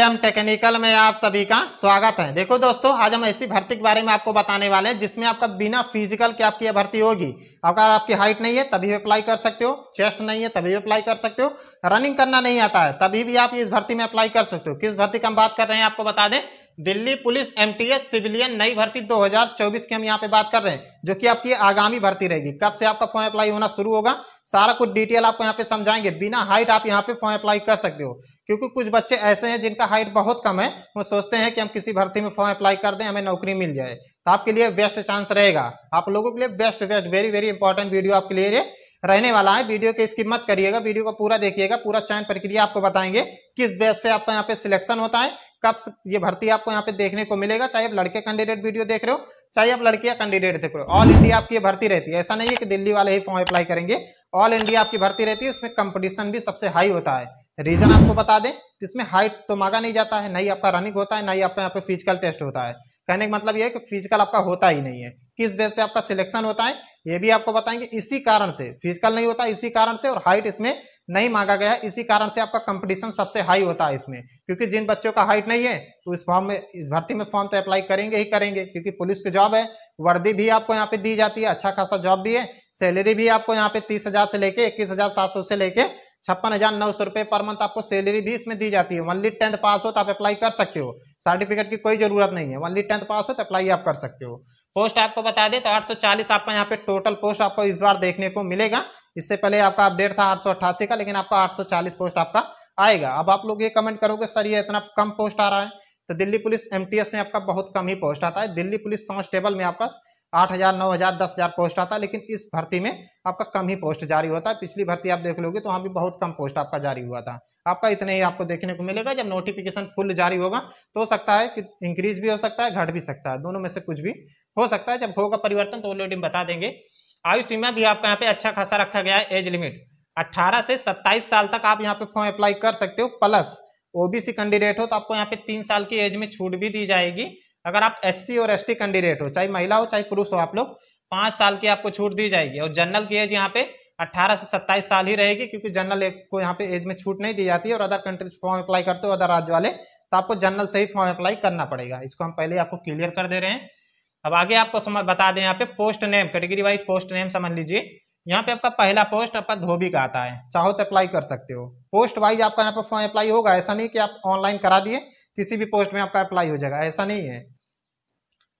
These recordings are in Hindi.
एम टेक्निकल में आप सभी का स्वागत है देखो दोस्तों आज हम ऐसी भर्ती के बारे में आपको बताने वाले हैं जिसमें आपका बिना फिजिकल के आपकी भर्ती होगी अगर आपकी हाइट नहीं है तभी भी अप्लाई कर सकते हो चेस्ट नहीं है तभी भी अप्लाई कर सकते हो रनिंग करना नहीं आता है तभी भी आप इस भर्ती में अप्लाई कर सकते हो किस भर्ती का हम बात कर रहे हैं आपको बता दें दिल्ली पुलिस एमटीएस सिविलियन नई भर्ती 2024 की हम यहाँ पे बात कर रहे हैं जो कि आपकी आगामी भर्ती रहेगी कब से आपका फॉर्म अप्लाई होना शुरू होगा सारा कुछ डिटेल आपको यहाँ पे समझाएंगे बिना हाइट आप यहाँ पे फॉर्म अप्लाई कर सकते हो क्योंकि कुछ बच्चे ऐसे हैं जिनका हाइट बहुत कम है वो सोचते हैं कि हम किसी भर्ती में फॉर्म अप्लाई कर दें हमें नौकरी मिल जाए तो आपके लिए बेस्ट चांस रहेगा आप लोगों के लिए best best very very important video आपके लिए रहने वाला है वीडियो की इसकी मत करिएगा वीडियो को पूरा देखिएगा पूरा चयन प्रक्रिया आपको बताएंगे किस बेस पे आपका यहाँ पे सिलेक्शन होता है कब ये भर्ती आपको यहाँ पे देखने को मिलेगा चाहे आप लड़के कैंडिडेट वीडियो देख रहे हो चाहे आप लड़कियां कैंडिडेट देख रहे हो ऑल इंडिया आपकी भर्ती रहती है ऐसा नहीं है कि दिल्ली वाले ही फॉर्म अप्लाई करेंगे ऑल इंडिया आपकी भर्ती रहती है उसमें कंपटीशन भी सबसे हाई होता है रीजन आपको बता दें तो इसमें हाइट तो मांगा नहीं जाता है ना ही आपका रनिंग होता है ना ही आपका यहाँ पे फिजिकल टेस्ट होता है कहने का मतलब यह है कि फिजिकल आपका होता ही नहीं है किस बेस पे आपका सिलेक्शन होता है ये भी आपको बताएंगे इसी कारण से फिजिकल नहीं होता इसी कारण से और हाइट इसमें नहीं मांगा गया इसी कारण से आपका कंपटीशन सबसे हाई होता है इसमें क्योंकि जिन बच्चों का हाइट नहीं है तो इस फॉर्म में इस भर्ती में फॉर्म तो अप्लाई करेंगे ही करेंगे क्योंकि पुलिस की जॉब है वर्दी भी आपको यहाँ पे दी जाती है अच्छा खासा जॉब भी है सैलरी भी आपको यहाँ पे तीस से लेके इक्कीस से लेके छप्पन हजार नौ सौ रुपये पर मंथ आपको सैलरी भी इसमें दी जाती है वनली टेंथ पास हो तो आप अप्लाई कर सकते हो सर्टिफिकेट की कोई जरूरत नहीं है वनली टेंथ पास हो तो अप्लाई आप कर सकते हो पोस्ट आपको बता दे तो 840 आपका यहाँ पे टोटल पोस्ट आपको इस बार देखने को मिलेगा इससे पहले आपका अपडेट था आठ का लेकिन आपका चालीस पोस्ट आपका आएगा अब आप लोग ये कमेंट करोगे सर ये इतना कम पोस्ट आ रहा है तो दिल्ली पुलिस एमटीएस में आपका बहुत कम ही पोस्ट आता है दिल्ली पुलिस कांस्टेबल में आपका आठ हजार नौ हजार दस हजार पोस्ट आता है लेकिन इस भर्ती में आपका कम ही पोस्ट जारी होता है पिछली भर्ती आप देख लोगे तो वहाँ भी बहुत कम पोस्ट आपका जारी हुआ था आपका इतने ही आपको देखने को मिलेगा जब नोटिफिकेशन फुल जारी होगा तो हो सकता है कि इंक्रीज भी हो सकता है घट भी सकता है दोनों में से कुछ भी हो सकता है जब होगा परिवर्तन तो ऑलरेडी बता देंगे आयु सीमा भी आपका यहाँ पे अच्छा खासा रखा गया है एज लिमिट अट्ठारह से सत्ताईस साल तक आप यहाँ पे फॉर्म अप्लाई कर सकते हो प्लस ओबीसी कैंडिडेट हो तो आपको यहाँ पे तीन साल की एज में छूट भी दी जाएगी अगर आप एससी और एसटी कैंडिडेट हो चाहे महिला हो चाहे पुरुष हो आप लोग पांच साल की आपको छूट दी जाएगी और जनरल की एज यहाँ पे 18 से 27 साल ही रहेगी क्योंकि जनरल को यहाँ पे एज में छूट नहीं दी जाती और अदर कंट्रीज फॉर्म अप्लाई करते हो अदर राज्य वाले तो आपको जनरल से ही फॉर्म अप्लाई करना पड़ेगा इसको हम पहले आपको क्लियर कर दे रहे हैं अब आगे आपको समझ बता दें यहाँ पे post name category wise post name समझ लीजिए यहाँ पे आपका पहला पोस्ट आपका धोबी का आता है चाहो तो अप्लाई कर सकते हो पोस्ट वाइज आपका यहाँ पर फॉर्म अप्लाई होगा ऐसा नहीं कि आप ऑनलाइन करा दिए किसी भी पोस्ट में आपका अप्लाई हो जाएगा ऐसा नहीं है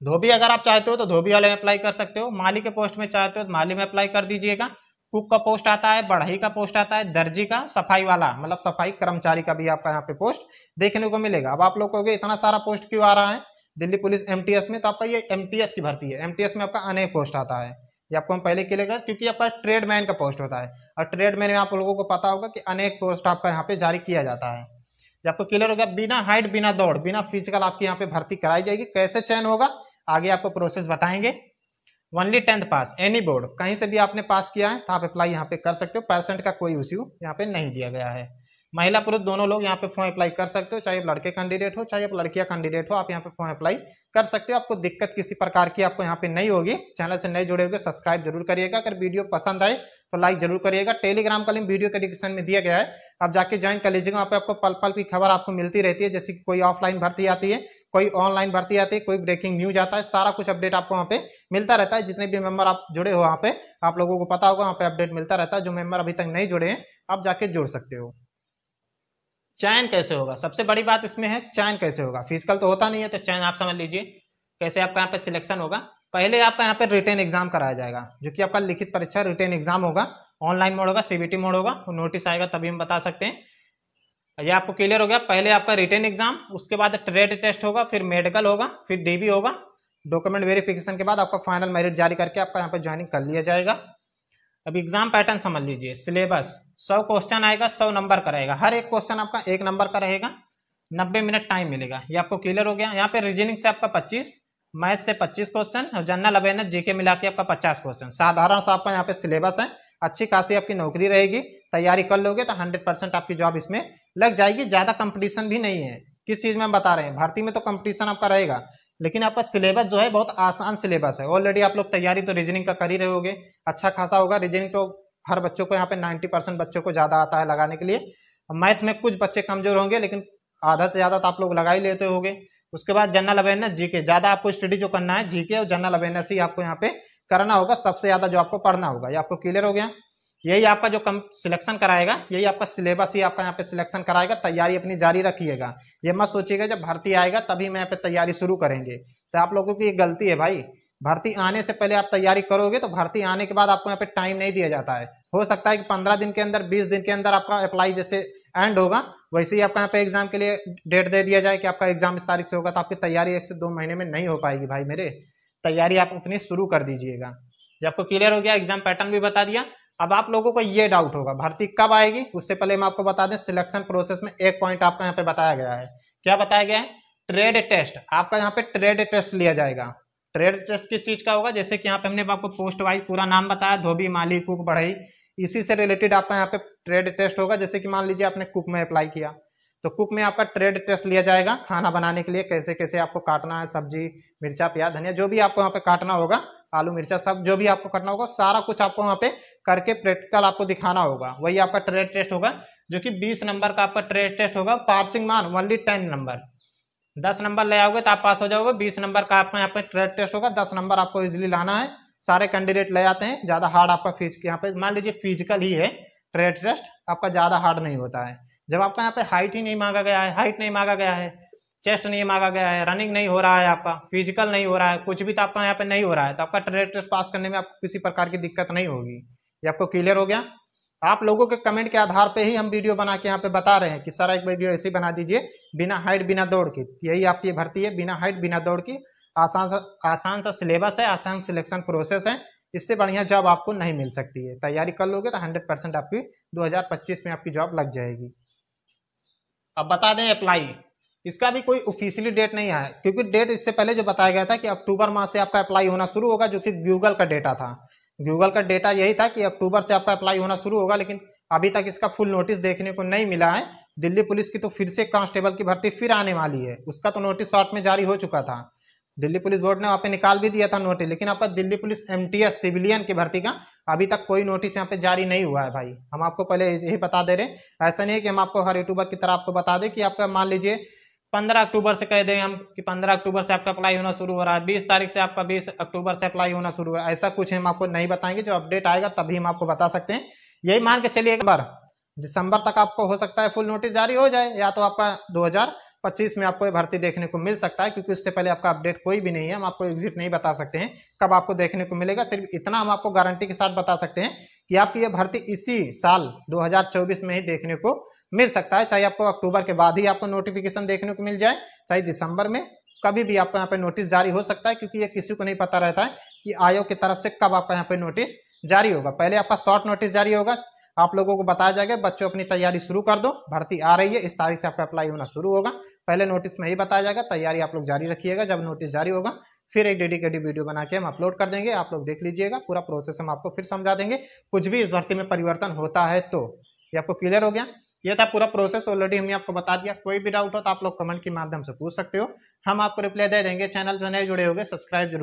धोबी अगर आप चाहते हो तो धोबी वाले में अप्लाई कर सकते हो माली के पोस्ट में चाहते हो तो माली में अप्लाई कर दीजिएगा कुक का पोस्ट आता है बढ़ई का पोस्ट आता है दर्जी का सफाई वाला मतलब सफाई कर्मचारी का भी आपका यहाँ पे पोस्ट देखने को मिलेगा अब आप लोग कहोगे इतना सारा पोस्ट क्यों आ रहा है दिल्ली पुलिस एमटीएस में तो आपका ये एमटीएस की भर्ती है एमटीएस में आपका अनेक पोस्ट आता है ये आपको हम पहले क्लियर करें क्योंकि आपका ट्रेडमैन का पोस्ट होता है और ट्रेडमैन में आप लोगों को पता होगा कि अनेक पोस्ट आपका यहाँ पे जारी किया जाता है ये आपको क्लियर होगा बिना हाइट बिना दौड़ बिना फिजिकल आपकी यहाँ पे भर्ती कराई जाएगी कैसे चयन होगा आगे आपको प्रोसेस बताएंगे only tenth pass any board कहीं से भी आपने पास किया है तो आप अप्लाई यहाँ पे कर सकते हो परसेंट का कोई इश्यू यहाँ पे नहीं दिया गया है महिला पुरुष दोनों लोग यहाँ पे फॉर्म अप्लाई कर सकते हो चाहे आप लड़के कैंडिडेट हो चाहे आप लड़कियां कैंडिडेट हो आप यहाँ पे फॉर्म अप्लाई कर सकते हो आपको दिक्कत किसी प्रकार की आपको यहाँ पे नहीं होगी चैनल से नए जुड़े हुए सब्सक्राइब जरूर करिएगा अगर वीडियो पसंद आए तो लाइक जरूर करिएगा टेलीग्राम का लिंक वीडियो के डिस्क्रिप्शन में दिया गया है आप जाके ज्वाइन कर लीजिएगा वहाँ पे आपको पल पल की खबर आपको मिलती रहती है जैसे कि कोई ऑफलाइन भर्ती आती है कोई ऑनलाइन भर्ती आती है कोई ब्रेकिंग न्यूज आता है सारा कुछ अपडेट आपको वहाँ पे मिलता रहता है जितने भी मेंबर आप जुड़े हो वहाँ पे आप लोगों को पता होगा वहाँ पे अपडेट मिलता रहता है जो मेंबर अभी तक नहीं जुड़े हैं आप जाके जुड़ सकते हो चयन कैसे होगा सबसे बड़ी बात इसमें है चयन कैसे होगा फिजिकल तो होता नहीं है तो चयन आप समझ लीजिए कैसे आपका यहाँ पे सिलेक्शन होगा पहले आपका यहाँ पे रिटर्न एग्जाम कराया जाएगा जो कि आपका लिखित परीक्षा रिटर्न एग्जाम होगा ऑनलाइन मोड होगा सीबीटी मोड होगा वो नोटिस आएगा तभी हम बता सकते हैं ये आपको क्लियर हो गया पहले आपका रिटर्न एग्जाम उसके बाद ट्रेड टेस्ट होगा फिर मेडिकल होगा फिर डीबी होगा डॉक्यूमेंट वेरिफिकेशन के बाद आपका फाइनल मेरिट जारी करके आपका यहाँ पर ज्वाइनिंग कर लिया जाएगा अब एग्जाम पैटर्न समझ लीजिए सिलेबस सौ क्वेश्चन आएगा सौ नंबर का रहेगा हर एक क्वेश्चन आपका एक नंबर का रहेगा नब्बे मिनट टाइम मिलेगा ये आपको क्लियर हो गया यहाँ पे रीजनिंग से आपका पच्चीस मैथ से पच्चीस क्वेश्चन और जनरल अवेयरनेस जीके मिला के आपका पचास क्वेश्चन साधारण सा आपका यहाँ पे सिलेबस है अच्छी खासी आपकी नौकरी रहेगी तैयारी कर लोगे तो हंड्रेड परसेंट आपकी जॉब इसमें लग जाएगी ज़्यादा कंपटीशन भी नहीं है किस चीज़ में हम बता रहे हैं भर्ती में तो कंपटीशन आपका रहेगा लेकिन आपका सिलेबस जो है बहुत आसान सिलेबस है ऑलरेडी आप लोग तैयारी तो रीजनिंग का कर ही रहोगे अच्छा खासा होगा रीजनिंग तो हर बच्चों को यहाँ पे 90 परसेंट बच्चों को ज़्यादा आता है लगाने के लिए मैथ में कुछ बच्चे कमजोर होंगे लेकिन आधा से ज़्यादा तो आप लोग लगा ही लेते होंगे उसके बाद जनरल अवेयरनेस जीके ज़्यादा आपको स्टडी जो करना है जीके और जनरल अवेयरनेस ही आपको यहाँ पे करना होगा सबसे ज़्यादा जो आपको पढ़ना होगा ये आपको क्लियर हो गया यही आपका जो कम सिलेक्शन कराएगा यही आपका सिलेबस ही आपका यहाँ पे सिलेक्शन कराएगा तैयारी अपनी जारी रखिएगा ये मत सोचिएगा जब भर्ती आएगा तभी मैं यहाँ पे तैयारी शुरू करेंगे तो आप लोगों की गलती है भाई भर्ती आने से पहले आप तैयारी करोगे तो भर्ती आने के बाद आपको यहाँ पे टाइम नहीं दिया जाता है हो सकता है कि पंद्रह दिन के अंदर बीस दिन के अंदर आपका अप्लाई जैसे एंड होगा वैसे ही आपका यहाँ पे एग्जाम के लिए डेट दे दिया जाए कि आपका एग्जाम इस तारीख से होगा तो आपकी तैयारी एक से दो महीने में नहीं हो पाएगी भाई मेरे तैयारी आप अपनी शुरू कर दीजिएगा जब आपको क्लियर हो गया एग्जाम पैटर्न भी बता दिया अब आप लोगों को ये डाउट होगा भर्ती कब आएगी उससे पहले मैं आपको बता दें सिलेक्शन प्रोसेस में एक पॉइंट आपका यहाँ पे बताया गया है क्या बताया गया है ट्रेड टेस्ट आपका यहाँ पे ट्रेड टेस्ट लिया जाएगा ट्रेड टेस्ट किस चीज का होगा जैसे कि यहाँ पे हमने आपको पोस्ट वाइज पूरा नाम बताया धोबी माली कुक बढ़ई इसी से रिलेटेड आपका यहाँ पे ट्रेड टेस्ट होगा जैसे कि मान लीजिए आपने कुक में अप्लाई किया तो कुक में आपका ट्रेड टेस्ट लिया जाएगा खाना बनाने के लिए कैसे कैसे आपको काटना है सब्जी मिर्चा प्याज धनिया जो भी आपको यहाँ पे काटना होगा आलू मिर्चा सब जो भी आपको करना होगा सारा कुछ आपको वहाँ पे करके प्रैक्टिकल आपको दिखाना होगा वही आपका ट्रेड टेस्ट होगा जो कि 20 नंबर का आपका ट्रेड टेस्ट होगा पार्सिंग मान ओनली 10 नंबर 10 नंबर ले आओगे तो आप पास हो जाओगे 20 नंबर का आपका यहाँ पे ट्रेड टेस्ट होगा 10 नंबर आपको इजिली लाना है सारे कैंडिडेट ले आते हैं ज़्यादा हार्ड आपका फिज यहाँ पे मान लीजिए फिजिकल ही है ट्रेड टेस्ट आपका ज़्यादा हार्ड नहीं होता है जब आपका यहाँ पे हाइट ही नहीं मांगा गया है हाइट नहीं मांगा गया है चेस्ट नहीं मांगा गया है रनिंग नहीं हो रहा है आपका फिजिकल नहीं हो रहा है कुछ भी तो आपका यहाँ पे नहीं हो रहा है तो आपका ट्रेड टेस्ट पास करने में आपको किसी प्रकार की दिक्कत नहीं होगी ये आपको क्लियर हो गया आप लोगों के कमेंट के आधार पर ही हम वीडियो बना के यहाँ पे बता रहे हैं कि सर एक वीडियो ऐसी बना दीजिए बिना हाइट बिना दौड़ की यही आपकी भर्ती है बिना हाइट बिना दौड़ की आसान सा आसान सा सिलेबस है आसान सिलेक्शन प्रोसेस है इससे बढ़िया जॉब आपको नहीं मिल सकती है तैयारी कर लोगे तो हंड्रेड परसेंट आपकी 2025 में आपकी जॉब लग जाएगी अब बता दें अप्लाई इसका भी कोई ऑफिशियली डेट नहीं है क्योंकि डेट इससे पहले जो बताया गया था कि अक्टूबर माह से आपका अप्लाई होना शुरू होगा जो कि गूगल का डेटा था गूगल का डेटा यही था कि अक्टूबर से आपका अप्लाई होना शुरू होगा लेकिन अभी तक इसका फुल नोटिस देखने को नहीं मिला है दिल्ली पुलिस की तो फिर से कांस्टेबल की भर्ती फिर आने वाली है उसका तो नोटिस शॉर्ट में जारी हो चुका था दिल्ली पुलिस बोर्ड ने वहाँ पे निकाल भी दिया था नोटिस लेकिन आपका दिल्ली पुलिस एमटीएस सिविलियन की भर्ती का अभी तक कोई नोटिस यहाँ पे जारी नहीं हुआ है भाई हम आपको पहले यही बता दे रहे हैं ऐसा नहीं है कि हम आपको हर यूट्यूबर की तरह आपको बता दें कि आपका मान लीजिए पंद्रह अक्टूबर से कह दें हम कि पंद्रह अक्टूबर से आपका अप्लाई होना शुरू हो रहा है बीस तारीख से आपका बीस अक्टूबर से अप्लाई होना शुरू हो रहा है ऐसा कुछ हम आपको नहीं बताएंगे जो अपडेट आएगा तभी हम आपको बता सकते हैं यही मान के चलिए एक बार दिसंबर तक आपको हो सकता है फुल नोटिस जारी हो जाए या तो आपका हजार पच्चीस में आपको भर्ती देखने को मिल सकता है क्योंकि उससे पहले आपका अपडेट कोई भी नहीं है हम आपको एग्जिट नहीं बता सकते हैं कब आपको देखने को मिलेगा सिर्फ इतना हम आपको गारंटी के साथ बता सकते हैं कि आपकी ये भर्ती इसी साल 2024 में ही देखने को मिल सकता है चाहे आपको अक्टूबर के बाद ही आपको नोटिफिकेशन देखने को मिल जाए चाहे दिसंबर में कभी भी आपको यहाँ पे नोटिस जारी हो सकता है क्योंकि ये किसी को नहीं पता रहता है कि आयोग की तरफ से कब आपका यहाँ पे नोटिस जारी होगा पहले आपका शॉर्ट नोटिस जारी होगा आप लोगों को बताया जाएगा बच्चों अपनी तैयारी शुरू कर दो भर्ती आ रही है इस तारीख से आपका अप्लाई होना शुरू होगा पहले नोटिस में ही बताया जाएगा तैयारी आप लोग जारी रखिएगा जब नोटिस जारी होगा फिर एक डेडिकेटेड वीडियो बना के हम अपलोड कर देंगे आप लोग देख लीजिएगा पूरा प्रोसेस हम आपको फिर समझा देंगे कुछ भी इस भर्ती में परिवर्तन होता है तो ये आपको क्लियर हो गया ये था पूरा प्रोसेस ऑलरेडी हमने आपको बता दिया कोई भी डाउट हो तो आप लोग कमेंट के माध्यम से पूछ सकते हो हम आपको रिप्लाई दे देंगे चैनल पर नए जुड़े हो सब्सक्राइब जरूर